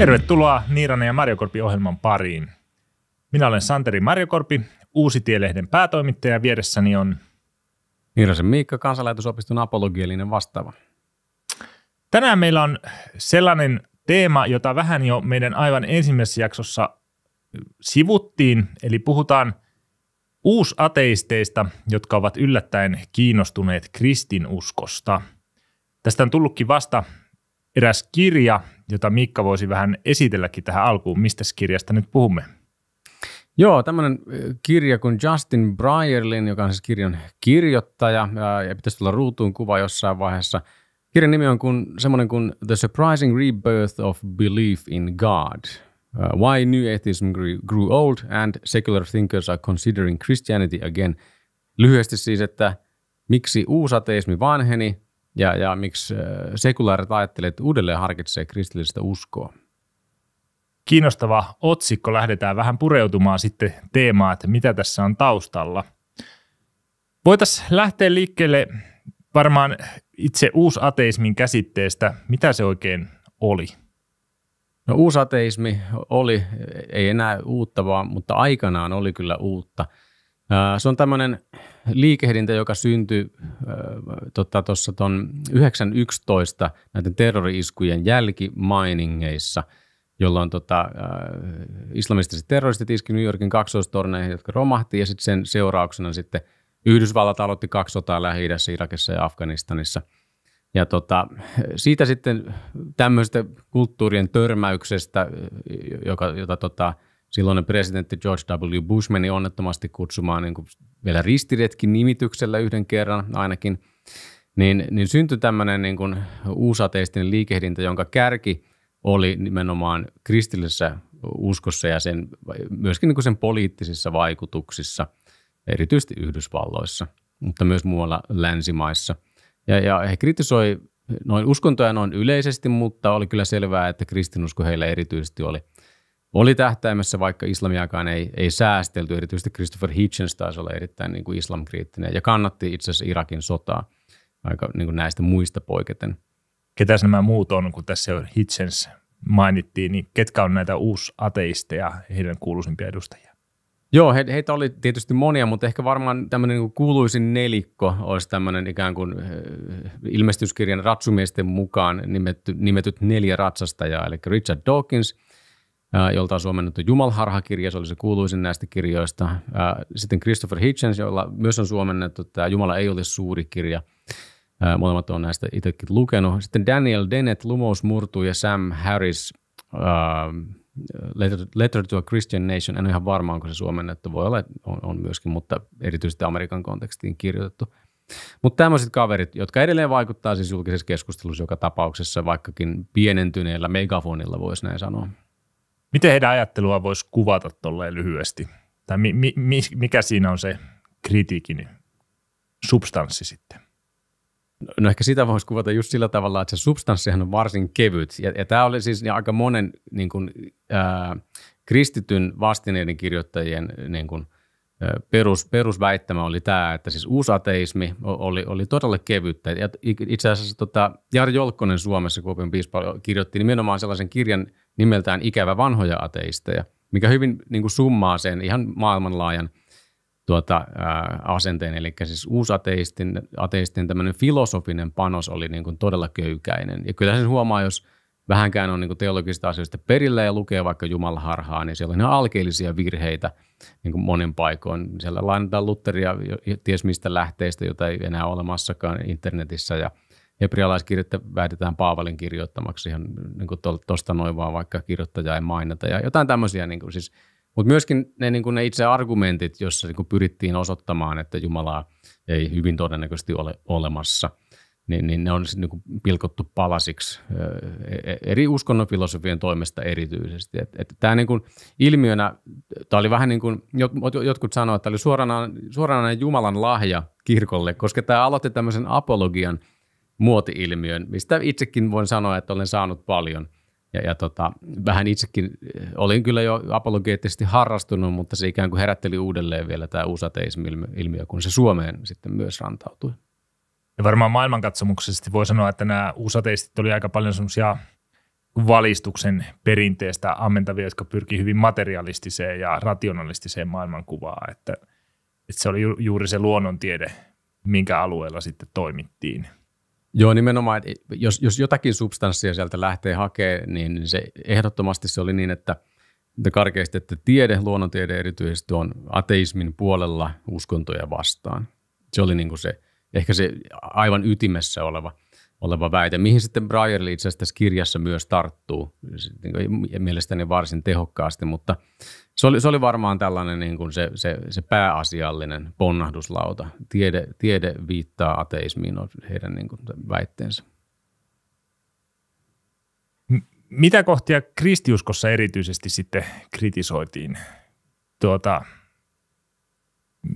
Tervetuloa Niiranen ja Mario Korpi ohjelman pariin. Minä olen Santeri Marjokorpi, uusi tielehden päätoimittaja vieressäni on... Niirasen Miikka, kansanlaitosopiston apologielinen vastaava. Tänään meillä on sellainen teema, jota vähän jo meidän aivan ensimmäisessä jaksossa sivuttiin, eli puhutaan uusateisteista, jotka ovat yllättäen kiinnostuneet kristinuskosta. Tästä on tullutkin vasta eräs kirja, jota Mikka voisi vähän esitelläkin tähän alkuun. Mistä kirjasta nyt puhumme? Joo, tämmöinen kirja kuin Justin Brierlin, joka on siis kirjan kirjoittaja, ja pitäisi tulla ruutuun kuva jossain vaiheessa. Kirjan nimi on kuin, semmoinen kuin The Surprising Rebirth of Belief in God. Uh, why New Atheism Grew Old and Secular Thinkers Are Considering Christianity Again. Lyhyesti siis, että miksi uusateismi vanheni ja, ja miksi äh, sekulaarit ajattelijat uudelleen harkitsee kristillistä uskoa? Kiinnostava otsikko. Lähdetään vähän pureutumaan sitten teemaan, että mitä tässä on taustalla. Voitaisiin lähteä liikkeelle varmaan itse uusateismin käsitteestä. Mitä se oikein oli? No uusateismi oli, ei enää uutta vaan, mutta aikanaan oli kyllä uutta. Äh, se on tämmöinen liikehdintä, joka syntyi tuossa tota, tuon 911 näiden terrori-iskujen jälkimainingeissa, jolloin tota, äh, islamistiset terroristit iski New Yorkin kaksoistorneihin, jotka romahti, ja sitten sen seurauksena sitten Yhdysvallat aloitti kaksi sotaa lähi Irakissa ja Afganistanissa. Ja tota, siitä sitten tämmöistä kulttuurien törmäyksestä, joka, jota tota, silloinen presidentti George W. Bush meni onnettomasti kutsumaan niin kuin vielä ristiretkin nimityksellä yhden kerran ainakin, niin, niin syntyi tämmöinen niin kuin uusateistinen liikehdintä, jonka kärki oli nimenomaan kristillisessä uskossa ja sen, myöskin niin kuin sen poliittisissa vaikutuksissa, erityisesti Yhdysvalloissa, mutta myös muualla länsimaissa. Ja, ja he kritisoi noin uskontoja noin yleisesti, mutta oli kyllä selvää, että kristinusko heillä erityisesti oli – oli tähtäimessä, vaikka islamiakaan ei, ei säästelty. Erityisesti Christopher Hitchens taisi olla erittäin niin kuin islamkriittinen ja kannatti itse asiassa Irakin sotaa aika niin kuin näistä muista poiketen. ketä nämä muut on, kun tässä on Hitchens mainittiin, niin ketkä on näitä uusateisteja, heidän kuuluisimpia edustajia? Joo, he, heitä oli tietysti monia, mutta ehkä varmaan tämmöinen niin kuuluisin nelikko olisi tämmöinen ikään kuin eh, ilmestyskirjan ratsumiesten mukaan nimetty, nimetyt neljä ratsastajaa, eli Richard Dawkins – jolta on suomennettu Jumalharha-kirja, se oli se kuuluisin näistä kirjoista. Sitten Christopher Hitchens, jolla myös on suomennettu tämä Jumala ei ole suuri kirja. Molemmat on näistä itsekin lukenut. Sitten Daniel Dennett, Lumous murtuu ja Sam Harris, Letter, Letter to a Christian Nation. En ole ihan varma, onko se suomennettu. Voi olla, on, on myöskin, mutta erityisesti Amerikan kontekstiin kirjoitettu. Mutta tämmöiset kaverit, jotka edelleen vaikuttaa siis julkisessa keskustelussa joka tapauksessa, vaikkakin pienentyneellä megafonilla voisi näin sanoa. Miten heidän ajattelua voisi kuvata tolleen lyhyesti? Tai mi, mi, mikä siinä on se kritiikin substanssi sitten? No, no ehkä sitä voisi kuvata just sillä tavalla, että se substanssihan on varsin kevyt. Ja, ja tämä oli siis niin aika monen niin kuin, ää, kristityn vastineiden kirjoittajien niin kuin, perus, perusväittämä oli tämä, että siis uusateismi oli, oli todella kevyttä. Ja itse asiassa tota, Jari Jolkkonen Suomessa, Kuopion piispa, kirjoitti nimenomaan sellaisen kirjan – nimeltään Ikävä vanhoja ateisteja, mikä hyvin niin kuin summaa sen ihan maailmanlaajan tuota, ää, asenteen, eli siis uusateistin ateistin tämmöinen filosofinen panos oli niin kuin todella köykäinen. Ja kyllä sen huomaa, jos vähänkään on niin kuin teologisista asioista perillä ja lukee vaikka Jumala harhaa, niin siellä on ihan alkeellisia virheitä niin kuin monin paikoin. Siellä lainataan Lutteria ties mistä lähteistä, jota ei enää ole olemassakaan internetissä ja – hebrealaiskirjettä väitetään Paavalin kirjoittamaksi ihan niin tuosta noin vaan, vaikka kirjoittaja ei mainita ja jotain tämmöisiä. Niin kuin siis, mutta myöskin ne, niin kuin ne itse argumentit, joissa niin pyrittiin osoittamaan, että Jumalaa ei hyvin todennäköisesti ole olemassa, niin, niin ne on siis, niin kuin pilkottu palasiksi e-, e-, eri uskonnonfilosofien toimesta erityisesti. Et, et tämä niin kuin ilmiönä, tämä oli vähän niin kuin, jotkut sanoivat, että tämä oli suoranainen Jumalan lahja kirkolle, koska tämä aloitti tämmöisen apologian – muoti-ilmiön, mistä itsekin voin sanoa, että olen saanut paljon. Ja, ja tota, vähän itsekin eh, olin kyllä jo apologeettisesti harrastunut, mutta se ikään kuin herätteli uudelleen vielä tämä uusateismi-ilmiö, kun se Suomeen sitten myös rantautui. Ja varmaan maailmankatsomuksesti voi sanoa, että nämä uusateistit oli aika paljon semmoisia valistuksen perinteestä ammentavia, jotka pyrkii hyvin materialistiseen ja rationalistiseen maailmankuvaan, että, että se oli juuri se luonnontiede, minkä alueella sitten toimittiin – Joo, nimenomaan, että jos, jos jotakin substanssia sieltä lähtee hakemaan, niin se ehdottomasti se oli niin, että karkeasti, että tiede, luonnontiede erityisesti on ateismin puolella uskontoja vastaan. Se oli niin kuin se, ehkä se aivan ytimessä oleva – oleva väite, mihin sitten Breyerli itse asiassa tässä kirjassa myös tarttuu, niin ja mielestäni varsin tehokkaasti, mutta se oli, se oli varmaan tällainen niin kuin se, se, se pääasiallinen ponnahduslauta. Tiede, tiede viittaa ateismiin, on heidän niin kuin väitteensä. Mitä kohtia kristiuskossa erityisesti sitten kritisoitiin? Tuota,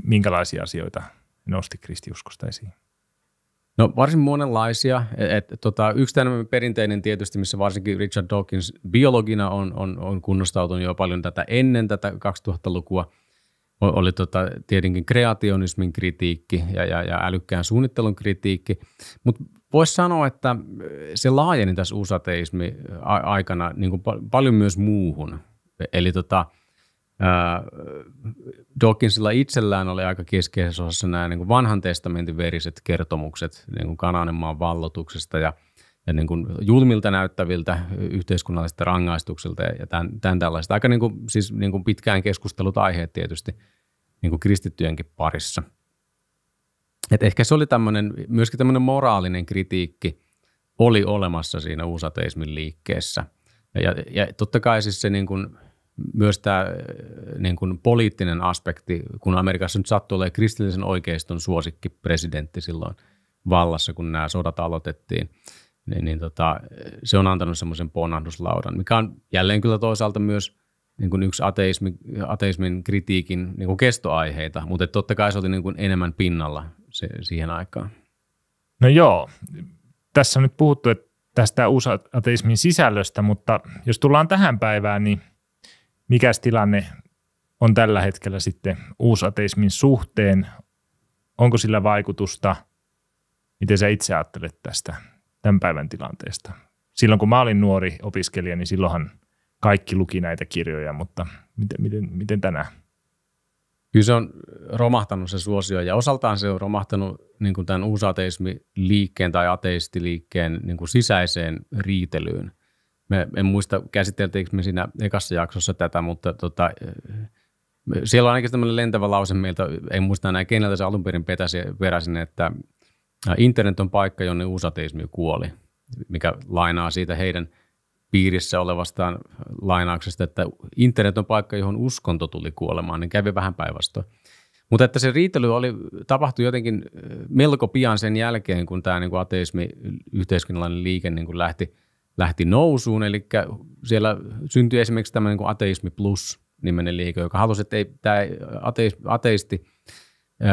minkälaisia asioita nosti kristiuskosta esiin? No varsin monenlaisia. Et, et, tota, yksi tämmöinen perinteinen tietysti, missä varsinkin Richard Dawkins biologina on, on, on kunnostautunut jo paljon tätä ennen tätä 2000-lukua, oli tota, tietenkin kreationismin kritiikki ja, ja, ja älykkään suunnittelun kritiikki. Mutta voisi sanoa, että se laajeni tässä uusateismi aikana niin kuin pa- paljon myös muuhun. Eli tota, – Dawkinsilla itsellään oli aika keskeisessä osassa nämä niin kuin vanhan testamentin veriset kertomukset niin kuin Kanaanin maan vallotuksesta ja, ja niin kuin julmilta näyttäviltä yhteiskunnallisista rangaistuksilta ja tämän, tämän tällaista. Aika niin kuin, siis niin kuin pitkään keskustelut aiheet tietysti niin kuin kristittyjenkin parissa. Et ehkä se oli tämmöinen, myöskin tämmöinen moraalinen kritiikki oli olemassa siinä uusateismin liikkeessä. Ja, ja totta kai siis se niin kuin – myös tämä äh, niin kuin poliittinen aspekti, kun Amerikassa nyt sattui olemaan kristillisen oikeiston suosikki presidentti silloin vallassa, kun nämä sodat aloitettiin, niin, niin tota, se on antanut semmoisen ponnahduslaudan, mikä on jälleen kyllä toisaalta myös niin kuin yksi ateismi, ateismin kritiikin niin kuin kestoaiheita, mutta totta kai se oli niin kuin enemmän pinnalla se, siihen aikaan. No joo, tässä on nyt puhuttu että tästä uusateismin sisällöstä, mutta jos tullaan tähän päivään, niin – mikä tilanne on tällä hetkellä sitten uusateismin suhteen? Onko sillä vaikutusta? Miten sä itse ajattelet tästä tämän päivän tilanteesta? Silloin kun mä olin nuori opiskelija, niin silloinhan kaikki luki näitä kirjoja, mutta miten, miten, miten tänään? Kyllä se on romahtanut se suosio ja osaltaan se on romahtanut niin kuin tämän uusateismiliikkeen tai ateistiliikkeen niin kuin sisäiseen riitelyyn – me, en muista käsiteltiinkö me siinä ekassa jaksossa tätä, mutta tota, siellä on ainakin tämmöinen lentävä lause meiltä, en muista enää keneltä se alun perin peräsin, että internet on paikka, jonne uusateismi kuoli, mikä lainaa siitä heidän piirissä olevastaan lainauksesta, että internet on paikka, johon uskonto tuli kuolemaan, niin kävi vähän päinvastoin. Mutta että se riitely oli, tapahtui jotenkin melko pian sen jälkeen, kun tämä niin ateismi, yhteiskunnallinen liike niin kuin lähti – lähti nousuun, eli siellä syntyi esimerkiksi tämmöinen kuin Ateismi Plus nimenen liike, joka halusi, että ei, tämä ateis, ateisti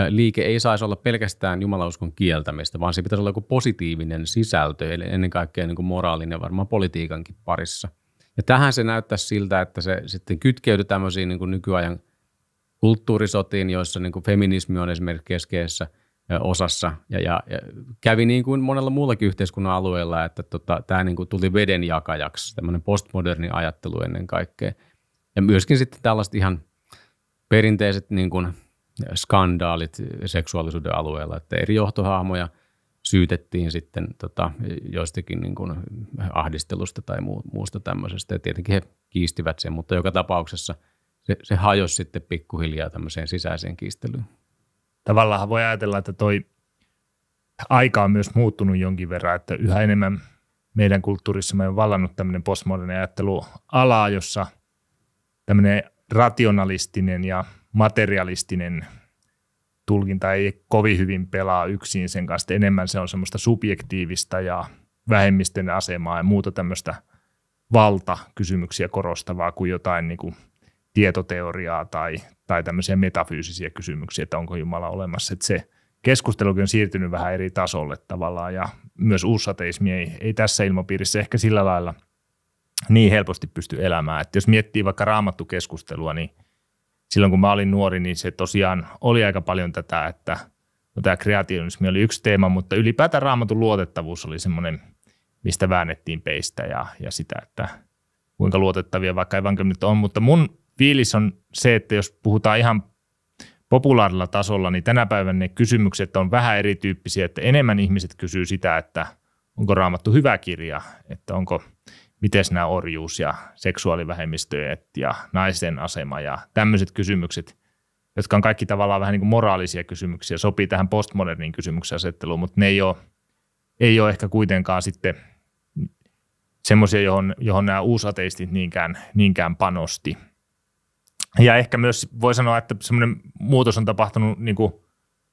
liike ei saisi olla pelkästään jumalauskon kieltämistä, vaan se pitäisi olla joku positiivinen sisältö, eli ennen kaikkea niin kuin moraalinen varmaan politiikankin parissa. Ja tähän se näyttää siltä, että se sitten kytkeytyi tämmöisiin niin kuin nykyajan kulttuurisotiin, joissa niin kuin feminismi on esimerkiksi keskeisessä – osassa. Ja, ja, ja kävi niin kuin monella muullakin yhteiskunnan alueella, että tota, tämä niin kuin tuli vedenjakajaksi, tämmöinen postmoderni ajattelu ennen kaikkea. Ja myöskin sitten tällaiset ihan perinteiset niin kuin skandaalit seksuaalisuuden alueella, että eri johtohahmoja syytettiin sitten tota, joistakin niin kuin ahdistelusta tai muusta tämmöisestä. Ja tietenkin he kiistivät sen, mutta joka tapauksessa se, se hajosi sitten pikkuhiljaa tämmöiseen sisäiseen kiistelyyn tavallaan voi ajatella, että toi aika on myös muuttunut jonkin verran, että yhä enemmän meidän kulttuurissamme on vallannut tämmöinen postmodernin ajattelu ala, jossa tämmöinen rationalistinen ja materialistinen tulkinta ei kovin hyvin pelaa yksin sen kanssa. Enemmän se on semmoista subjektiivista ja vähemmisten asemaa ja muuta tämmöistä valtakysymyksiä korostavaa kuin jotain niin kuin – tietoteoriaa tai, tai tämmöisiä metafyysisiä kysymyksiä, että onko Jumala olemassa. Että se keskustelukin on siirtynyt vähän eri tasolle tavallaan ja myös uusateismi ei, ei tässä ilmapiirissä ehkä sillä lailla niin helposti pysty elämään. Että jos miettii vaikka raamattukeskustelua, niin silloin kun mä olin nuori, niin se tosiaan oli aika paljon tätä, että no tämä kreatiivismi oli yksi teema, mutta ylipäätään raamatun luotettavuus oli semmoinen, mistä väännettiin peistä ja, ja sitä, että kuinka luotettavia vaikka evankeliumit on, mutta mun fiilis on se, että jos puhutaan ihan populaarilla tasolla, niin tänä päivänä ne kysymykset on vähän erityyppisiä, että enemmän ihmiset kysyy sitä, että onko raamattu hyvä kirja, että onko, miten nämä orjuus ja seksuaalivähemmistöt ja naisen asema ja tämmöiset kysymykset, jotka on kaikki tavallaan vähän niin kuin moraalisia kysymyksiä, sopii tähän postmodernin kysymyksen asetteluun, mutta ne ei ole, ei ole ehkä kuitenkaan sitten semmoisia, johon, johon nämä uusateistit niinkään, niinkään panosti. Ja ehkä myös voi sanoa, että semmoinen muutos on tapahtunut niin kuin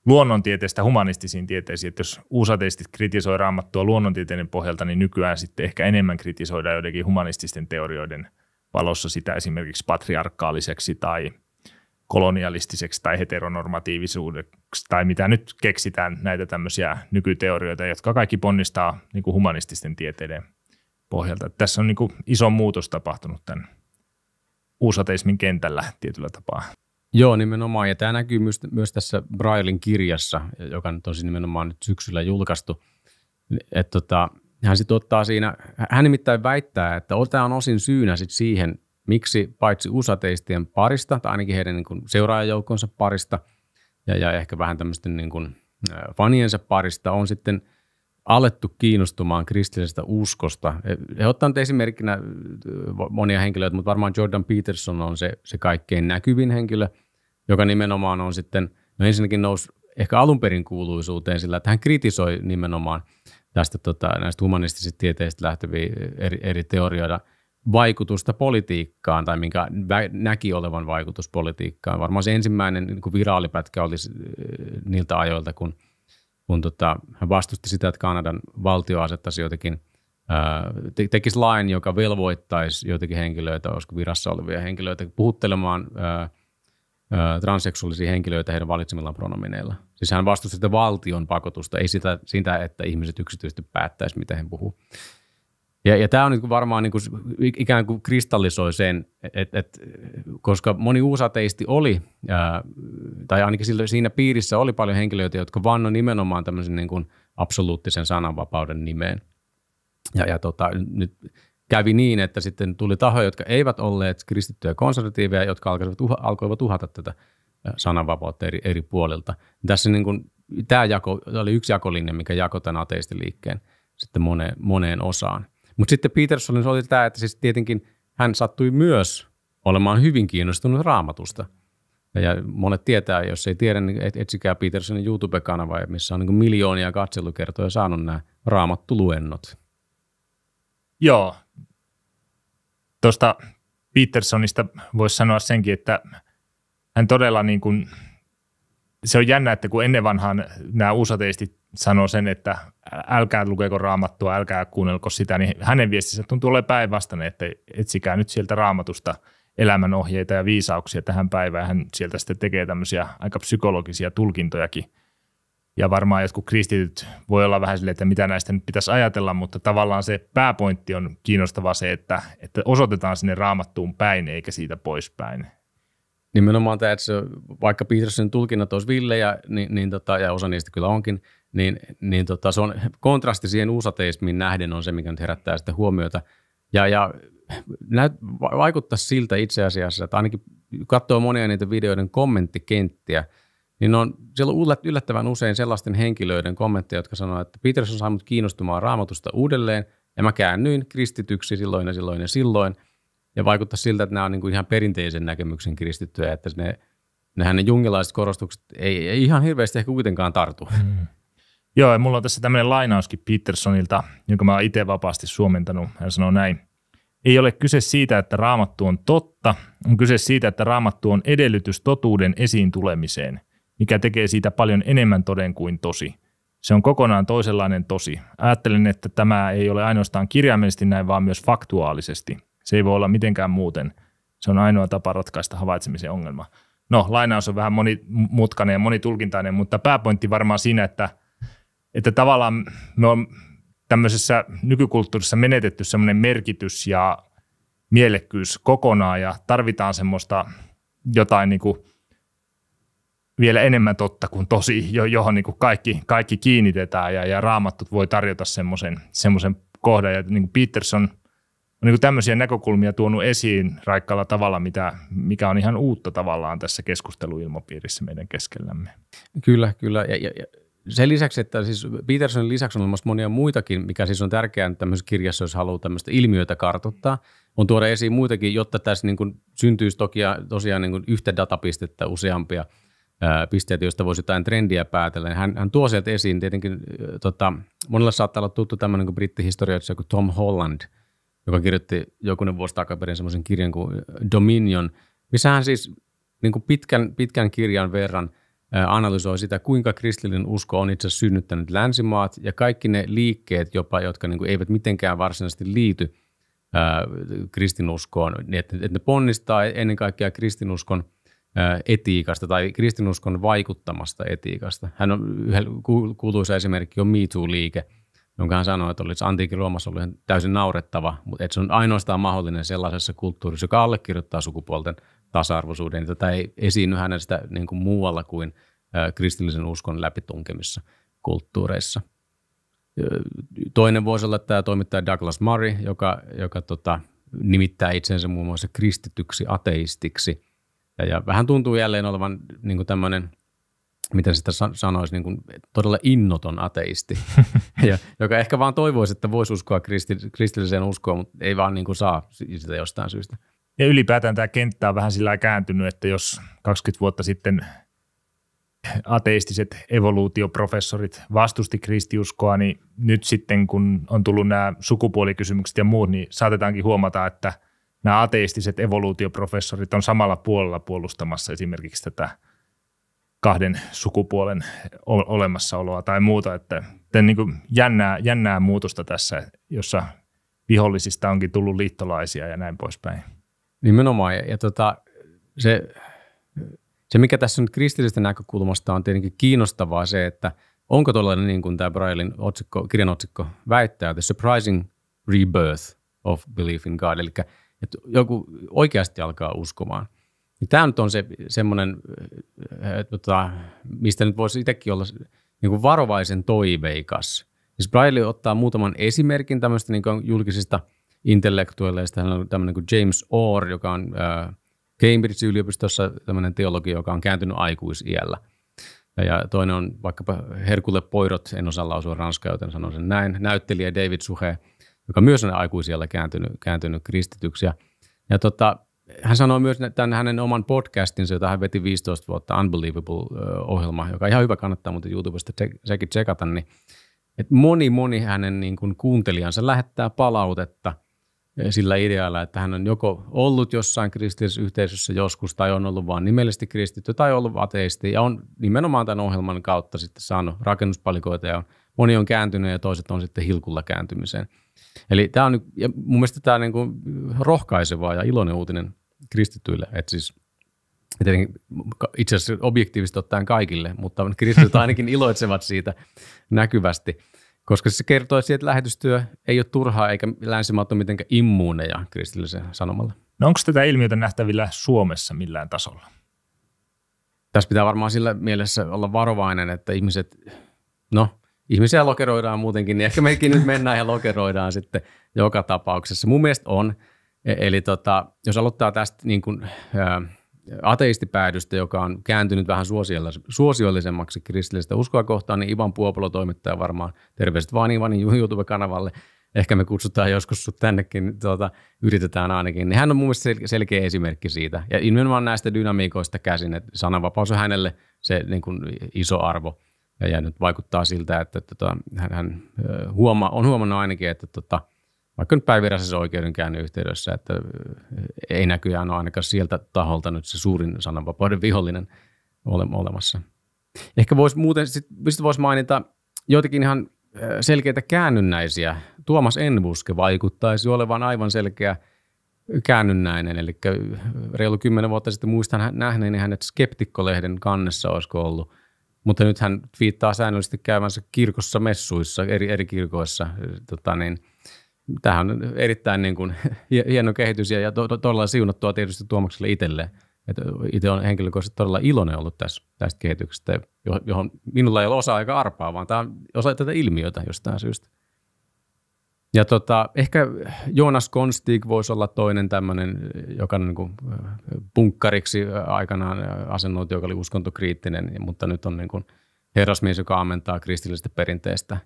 luonnontieteestä humanistisiin tieteisiin, että jos uusateistit kritisoi raamattua luonnontieteiden pohjalta, niin nykyään sitten ehkä enemmän kritisoidaan joidenkin humanististen teorioiden valossa sitä esimerkiksi patriarkaaliseksi tai kolonialistiseksi tai heteronormatiivisuudeksi tai mitä nyt keksitään näitä tämmöisiä nykyteorioita, jotka kaikki ponnistaa niin kuin humanististen tieteiden pohjalta. Tässä on niin kuin iso muutos tapahtunut tämän uusateismin kentällä tietyllä tapaa. Joo, nimenomaan. Ja tämä näkyy myös, myös tässä Brailin kirjassa, joka nyt on siis nimenomaan nyt syksyllä julkaistu. Et tota, hän sit ottaa siinä, hän nimittäin väittää, että tämä on osin syynä sit siihen, miksi paitsi usateistien parista, tai ainakin heidän niin kuin seuraajajoukonsa parista, ja, ja ehkä vähän tämmöisten niin kuin faniensa parista, on sitten – alettu kiinnostumaan kristillisestä uskosta. E, he ottavat esimerkkinä e, monia henkilöitä, mutta varmaan Jordan Peterson on se, se kaikkein näkyvin henkilö, joka nimenomaan on sitten, no ensinnäkin nousi ehkä alun perin kuuluisuuteen sillä, että hän kritisoi nimenomaan tästä tota, näistä humanistisista tieteistä lähteviä eri, eri teorioita vaikutusta politiikkaan tai minkä vä- näki olevan vaikutus politiikkaan. Varmaan se ensimmäinen niin kuin viraalipätkä olisi e, niiltä ajoilta, kun – kun tota, hän vastusti sitä, että Kanadan valtio asettaisi jotenkin, ää, te- tekisi lain, joka velvoittaisi joitakin henkilöitä, olisiko virassa olevia henkilöitä, puhuttelemaan ää, ää, transseksuaalisia henkilöitä heidän valitsemillaan pronomineilla. Siis hän vastusti sitä valtion pakotusta, ei sitä, sitä että ihmiset yksityisesti päättäisi, mitä he puhuu. Ja, ja tämä on niin varmaan niin kuin, ikään kuin kristallisoi sen, että että koska moni uusateisti oli, ää, tai ainakin siinä piirissä oli paljon henkilöitä, jotka vannoi nimenomaan tämmöisen niin kuin absoluuttisen sananvapauden nimeen. Ja, ja tota, nyt kävi niin, että sitten tuli tahoja, jotka eivät olleet kristittyjä konservatiiveja, jotka alkoivat, uh, alkoivat uhata tätä sananvapautta eri, eri puolilta. Tässä niin kuin, tämä jako, oli yksi jakolinja, mikä jakoi tämän ateistiliikkeen sitten moneen, moneen osaan – mutta sitten Petersonin oli tämä, että siis tietenkin hän sattui myös olemaan hyvin kiinnostunut raamatusta. Ja monet tietää, jos ei tiedä, niin etsikää Petersonin YouTube-kanava, missä on niin miljoonia katselukertoja saanut nämä raamattuluennot. Joo. Tuosta Petersonista voisi sanoa senkin, että hän todella niin kuin, se on jännä, että kun ennen vanhaan nämä uusateistit sanoo sen, että älkää lukeko raamattua, älkää kuunnelko sitä, niin hänen viestinsä tuntuu olevan päinvastainen, että etsikää nyt sieltä raamatusta elämänohjeita ja viisauksia tähän päivään. Hän sieltä sitten tekee tämmöisiä aika psykologisia tulkintojakin. Ja varmaan jotkut kristityt voi olla vähän silleen, että mitä näistä nyt pitäisi ajatella, mutta tavallaan se pääpointti on kiinnostava se, että, että osoitetaan sinne raamattuun päin eikä siitä poispäin. Nimenomaan tämä, että se, vaikka Petersonin tulkinnat olisi villejä, niin, niin tota, ja osa niistä kyllä onkin – niin, niin tota, se on kontrasti siihen uusateismiin nähden on se, mikä nyt herättää sitten huomiota. Ja, ja näyt, vaikuttaa siltä itse asiassa, että ainakin katsoo monia niitä videoiden kommenttikenttiä, niin on, siellä on yllättävän usein sellaisten henkilöiden kommentteja, jotka sanoo, että Peterson on saanut kiinnostumaan raamatusta uudelleen, ja mä käännyin kristityksi silloin ja silloin ja silloin. Ja vaikuttaa siltä, että nämä on niin kuin ihan perinteisen näkemyksen kristittyjä, että ne, nehän ne jungilaiset korostukset ei, ei ihan hirveästi ehkä kuitenkaan tartu. Mm. Joo, ja mulla on tässä tämmöinen lainauskin Petersonilta, jonka mä oon itse vapaasti suomentanut. Hän sanoo näin. Ei ole kyse siitä, että raamattu on totta, on kyse siitä, että raamattu on edellytys totuuden esiin tulemiseen, mikä tekee siitä paljon enemmän toden kuin tosi. Se on kokonaan toisenlainen tosi. Ajattelen, että tämä ei ole ainoastaan kirjaimellisesti näin, vaan myös faktuaalisesti. Se ei voi olla mitenkään muuten. Se on ainoa tapa ratkaista havaitsemisen ongelma. No, lainaus on vähän monimutkainen ja monitulkintainen, mutta pääpointti varmaan siinä, että – että tavallaan me on tämmöisessä nykykulttuurissa menetetty semmoinen merkitys ja mielekkyys kokonaan ja tarvitaan semmoista jotain niin kuin vielä enemmän totta kuin tosi, johon niin kuin kaikki, kaikki kiinnitetään ja, ja raamattut voi tarjota semmoisen, semmoisen kohdan. Ja niin kuin Peterson on niin kuin tämmöisiä näkökulmia tuonut esiin raikkaalla tavalla, mitä, mikä on ihan uutta tavallaan tässä keskusteluilmapiirissä meidän keskellämme. Kyllä, kyllä. Ja, ja, ja sen lisäksi, että siis Petersonin lisäksi on olemassa monia muitakin, mikä siis on tärkeää että tämmöisessä kirjassa, jos haluaa tämmöistä ilmiötä kartoittaa, on tuoda esiin muitakin, jotta tässä niin kuin syntyisi toki, tosiaan niin kuin yhtä datapistettä useampia pisteitä, joista voisi jotain trendiä päätellä. Hän, hän tuo sieltä esiin tietenkin, tota, monella saattaa olla tuttu tämmöinen kuin brittihistorioitsija kuin Tom Holland, joka kirjoitti jokunen vuosi takaperin semmoisen kirjan kuin Dominion, missä hän siis niin kuin pitkän, pitkän kirjan verran – analysoi sitä, kuinka kristillinen usko on itse synnyttänyt länsimaat ja kaikki ne liikkeet jopa, jotka niin kuin eivät mitenkään varsinaisesti liity ää, kristinuskoon, niin että, että ne ponnistaa ennen kaikkea kristinuskon ää, etiikasta tai kristinuskon vaikuttamasta etiikasta. Hän on yhden kuuluisa esimerkki on Me liike jonka hän sanoi, että olisi antiikin Roomassa ollut täysin naurettava, mutta että se on ainoastaan mahdollinen sellaisessa kulttuurissa, joka allekirjoittaa sukupuolten tasa-arvoisuuden. Tätä ei esiinny hänestä niin kuin muualla kuin kristillisen uskon läpitunkemissa kulttuureissa. Toinen voisi olla tämä toimittaja Douglas Murray, joka, joka tota, nimittää itsensä muun muassa kristityksi ateistiksi. Ja, ja vähän tuntuu jälleen olevan niin tämmöinen – miten sitä sanoisi, niin kuin todella innoton ateisti, ja, joka ehkä vaan toivoisi, että voisi uskoa kristi, kristilliseen uskoon, mutta ei vaan niin kuin saa sitä jostain syystä. Ja ylipäätään tämä kenttä on vähän sillä kääntynyt, että jos 20 vuotta sitten ateistiset evoluutioprofessorit vastusti kristiuskoa, niin nyt sitten kun on tullut nämä sukupuolikysymykset ja muut, niin saatetaankin huomata, että nämä ateistiset evoluutioprofessorit on samalla puolella puolustamassa esimerkiksi tätä kahden sukupuolen olemassaoloa tai muuta. Että niin kuin jännää, jännää muutosta tässä, jossa vihollisista onkin tullut liittolaisia ja näin poispäin. Nimenomaan. Ja, ja tota, se, se, mikä tässä nyt kristillisestä näkökulmasta on tietenkin kiinnostavaa se, että onko tuollainen niin kuin tämä Braillin otsikko, kirjan otsikko väittää, The Surprising Rebirth of Belief in God, eli että joku oikeasti alkaa uskomaan. Niin tämä nyt on se semmoinen, eh, tota, mistä nyt voisi itsekin olla niin kuin varovaisen toiveikas. Siis Braille ottaa muutaman esimerkin tämmöistä niin julkisista – intellektuelleista. Hän on tämmöinen kuin James Orr, joka on Cambridge-yliopistossa tämmöinen teologi, joka on kääntynyt aikuisiällä. Ja toinen on vaikkapa Herkule Poirot, en osaa lausua ranskaa, joten sanon sen näin, näyttelijä David Suhe, joka myös on aikuisiällä kääntynyt, kääntynyt kristityksiä, Ja, tota, hän sanoi myös tämän hänen oman podcastinsa, jota hän veti 15 vuotta, Unbelievable-ohjelma, joka ihan hyvä kannattaa mutta YouTubesta sekin tsekata, niin että moni, moni hänen niin kuin kuuntelijansa lähettää palautetta – Eh, sillä idealla, että hän on joko ollut jossain kristillisessä yhteisössä joskus tai on ollut vain nimellisesti kristitty tai ollut ateisti ja on nimenomaan tämän ohjelman kautta sitten saanut rakennuspalikoita ja on, moni on kääntynyt ja toiset on sitten hilkulla kääntymiseen. Eli tämä on, ja mun mielestä tämä on niin kuin rohkaisevaa ja iloinen uutinen kristittyille, että siis tietenkin itse asiassa objektiivisesti ottaen kaikille, mutta kristityt ainakin iloitsevat siitä näkyvästi. Koska se kertoo siitä, että lähetystyö ei ole turhaa eikä länsimaat ole mitenkään immuuneja kristillisen sanomalle. No onko tätä ilmiötä nähtävillä Suomessa millään tasolla? Tässä pitää varmaan sillä mielessä olla varovainen, että ihmiset, no ihmisiä lokeroidaan muutenkin, niin ehkä mekin nyt mennään ja lokeroidaan sitten joka tapauksessa. Mun mielestä on. E-, eli tota, jos aloittaa tästä niin kuin, äh, ateistipäädystä, joka on kääntynyt vähän suosiollisemmaksi kristillistä uskoa kohtaan, niin Ivan Puopolo toimittaa varmaan terveiset vaan Ivanin YouTube-kanavalle. Ehkä me kutsutaan joskus sut tännekin, niin tuota, yritetään ainakin. Niin Hän on mun mielestä sel- selkeä esimerkki siitä. Ja nimenomaan näistä dynamiikoista käsin, että sananvapaus on hänelle se niin kuin iso arvo. Ja, ja nyt vaikuttaa siltä, että tota, hän, hän huoma, on huomannut ainakin, että tota, – vaikka nyt päivirässä oikeudenkäynnin yhteydessä, että eh, ei näköjään ole ainakaan sieltä taholta nyt se suurin sananvapauden vihollinen ole olemassa. Ehkä voisi muuten, sitten sit vois mainita joitakin ihan eh, selkeitä käännynnäisiä. Tuomas Enbuske vaikuttaisi olevan aivan selkeä käännynnäinen, eli eh, reilu kymmenen vuotta sitten muistan nähneeni niin hänet Skeptikkolehden kannessa olisiko ollut, mutta nyt hän viittaa säännöllisesti käyvänsä kirkossa messuissa, eri, eri kirkoissa, tota niin, tämähän on erittäin niin kuin, hieno kehitys ja, ja to, to, todella siunattua tietysti Tuomakselle itselleen. Että itse olen henkilökohtaisesti todella iloinen ollut tässä, tästä kehityksestä, johon minulla ei ole osaa aika arpaa, vaan tämä on osa tätä ilmiötä jostain syystä. Ja tota, ehkä Joonas Konstig voisi olla toinen tämmöinen, joka on niin kuin äh, punkkariksi äh, aikanaan asennoitu, joka oli uskontokriittinen, mutta nyt on niin kuin herrasmies, joka ammentaa kristillisestä perinteestä.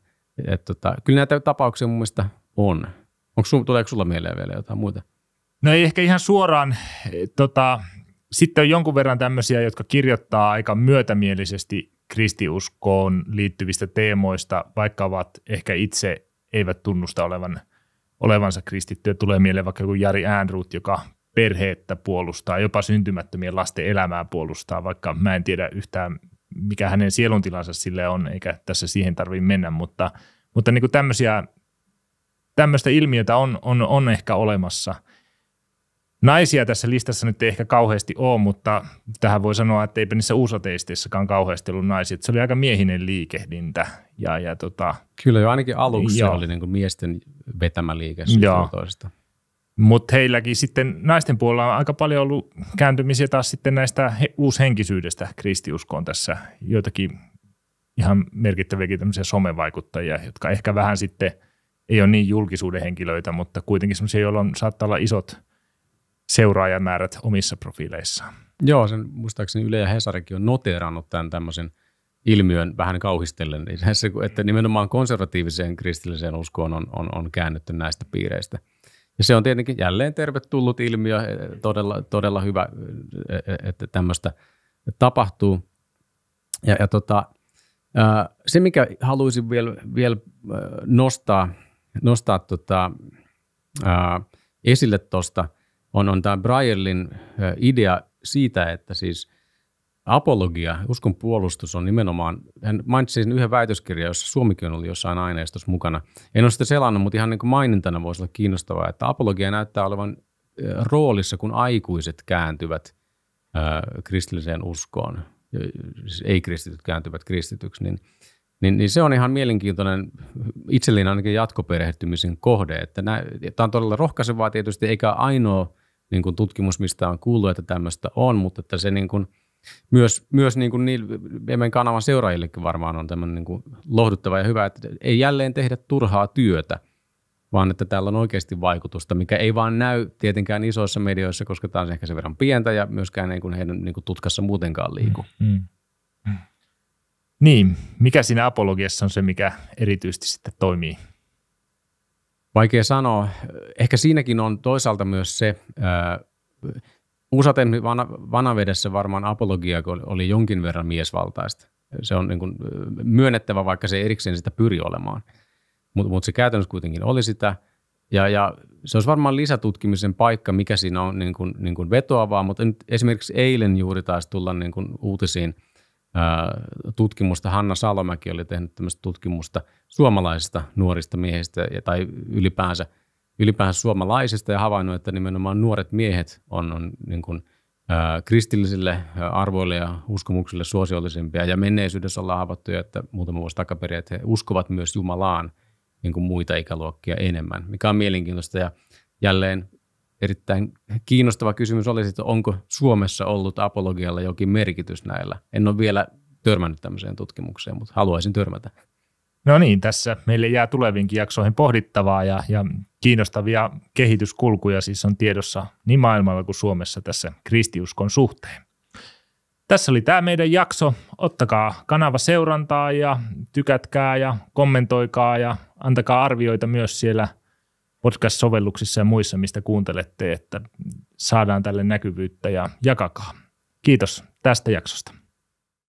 Et tota, kyllä näitä tapauksia mun mielestä on. Onko sun, tuleeko sulla mieleen vielä jotain muuta? No ei ehkä ihan suoraan. Tota, sitten on jonkun verran tämmöisiä, jotka kirjoittaa aika myötämielisesti kristiuskoon liittyvistä teemoista, vaikka ovat ehkä itse eivät tunnusta olevan, olevansa kristittyä. Tulee mieleen vaikka joku Jari Äänruut, joka perheettä puolustaa, jopa syntymättömien lasten elämää puolustaa, vaikka mä en tiedä yhtään, mikä hänen sieluntilansa sille on, eikä tässä siihen tarvitse mennä, mutta, mutta niin kuin tämmöisiä tämmöistä ilmiötä on, on, on ehkä olemassa. Naisia tässä listassa nyt ei ehkä kauheasti ole, mutta tähän voi sanoa, että eipä niissä uusateisteissakaan kauheasti ollut naisia. Se oli aika miehinen liikehdintä. Ja, ja tota, Kyllä jo ainakin aluksi joo. se oli niin kuin miesten vetämä liike Mutta heilläkin sitten naisten puolella on aika paljon ollut kääntymisiä taas sitten näistä uushenkisyydestä kristiuskoon tässä. Joitakin ihan merkittäviäkin tämmöisiä somevaikuttajia, jotka ehkä vähän sitten – ei ole niin julkisuuden henkilöitä, mutta kuitenkin sellaisia, joilla on, saattaa olla isot seuraajamäärät omissa profiileissaan. Joo, sen muistaakseni Yle ja Hesarikin on noteerannut tämän tämmöisen ilmiön vähän kauhistellen, niin että nimenomaan konservatiiviseen kristilliseen uskoon on, on, on käännetty näistä piireistä. Ja se on tietenkin jälleen tervetullut ilmiö, e, todella, todella hyvä, e, e, että tämmöistä tapahtuu. Ja, ja tota, se, mikä haluaisin vielä, vielä nostaa nostaa tota, ää, esille tuosta, on, on tämä Brianlin idea siitä, että siis apologia, uskon puolustus on nimenomaan, hän mainitsi sen yhden väitöskirjan, jossa Suomikin oli jossain aineistossa mukana. En ole sitä selannut, mutta ihan niin kuin mainintana voisi olla kiinnostavaa, että apologia näyttää olevan roolissa, kun aikuiset kääntyvät ää, kristilliseen uskoon, siis ei-kristityt kääntyvät kristityksi, niin – niin, niin se on ihan mielenkiintoinen itselleen ainakin jatkoperehtymisen kohde. Että nä, tämä on todella rohkaisevaa tietysti, eikä ainoa niin kuin tutkimus, mistä on kuullut, että tämmöistä on, mutta että se niin kuin, myös, myös niin kuin niille, kanavan seuraajillekin varmaan on tämmöinen niin kuin lohduttava ja hyvä, että ei jälleen tehdä turhaa työtä, vaan että täällä on oikeasti vaikutusta, mikä ei vaan näy tietenkään isoissa medioissa, koska tämä on ehkä sen verran pientä ja myöskään niin kuin heidän niin kuin tutkassa muutenkaan liiku. Mm, mm. mm. Niin, mikä siinä apologiassa on se, mikä erityisesti sitten toimii? Vaikea sanoa. Ehkä siinäkin on toisaalta myös se, äh, Usaten vanavedessä varmaan apologia oli jonkin verran miesvaltaista. Se on niin kuin äh, myönnettävä, vaikka se erikseen sitä pyri olemaan. Mutta mut se käytännössä kuitenkin oli sitä. Ja, ja se olisi varmaan lisätutkimisen paikka, mikä siinä on niin kuin, niin kuin vetoavaa, mutta nyt esimerkiksi eilen juuri taisi tulla niin kuin uutisiin – tutkimusta. Hanna Salomäki oli tehnyt tämmöistä tutkimusta suomalaisista nuorista miehistä tai ylipäänsä, ylipäänsä suomalaisista ja havainnut, että nimenomaan nuoret miehet on, on niin kuin, äh, kristillisille arvoille ja uskomuksille suosiollisempia. Ja menneisyydessä ollaan havaittu, että muutama vuosi takaperin, että he uskovat myös Jumalaan niin kuin muita ikäluokkia enemmän, mikä on mielenkiintoista. Ja jälleen erittäin kiinnostava kysymys oli, että onko Suomessa ollut apologialla jokin merkitys näillä. En ole vielä törmännyt tämmöiseen tutkimukseen, mutta haluaisin törmätä. No niin, tässä meille jää tuleviinkin jaksoihin pohdittavaa ja, ja kiinnostavia kehityskulkuja siis on tiedossa niin maailmalla kuin Suomessa tässä kristiuskon suhteen. Tässä oli tämä meidän jakso. Ottakaa kanava seurantaa ja tykätkää ja kommentoikaa ja antakaa arvioita myös siellä – podcast-sovelluksissa ja muissa, mistä kuuntelette, että saadaan tälle näkyvyyttä ja jakakaa. Kiitos tästä jaksosta.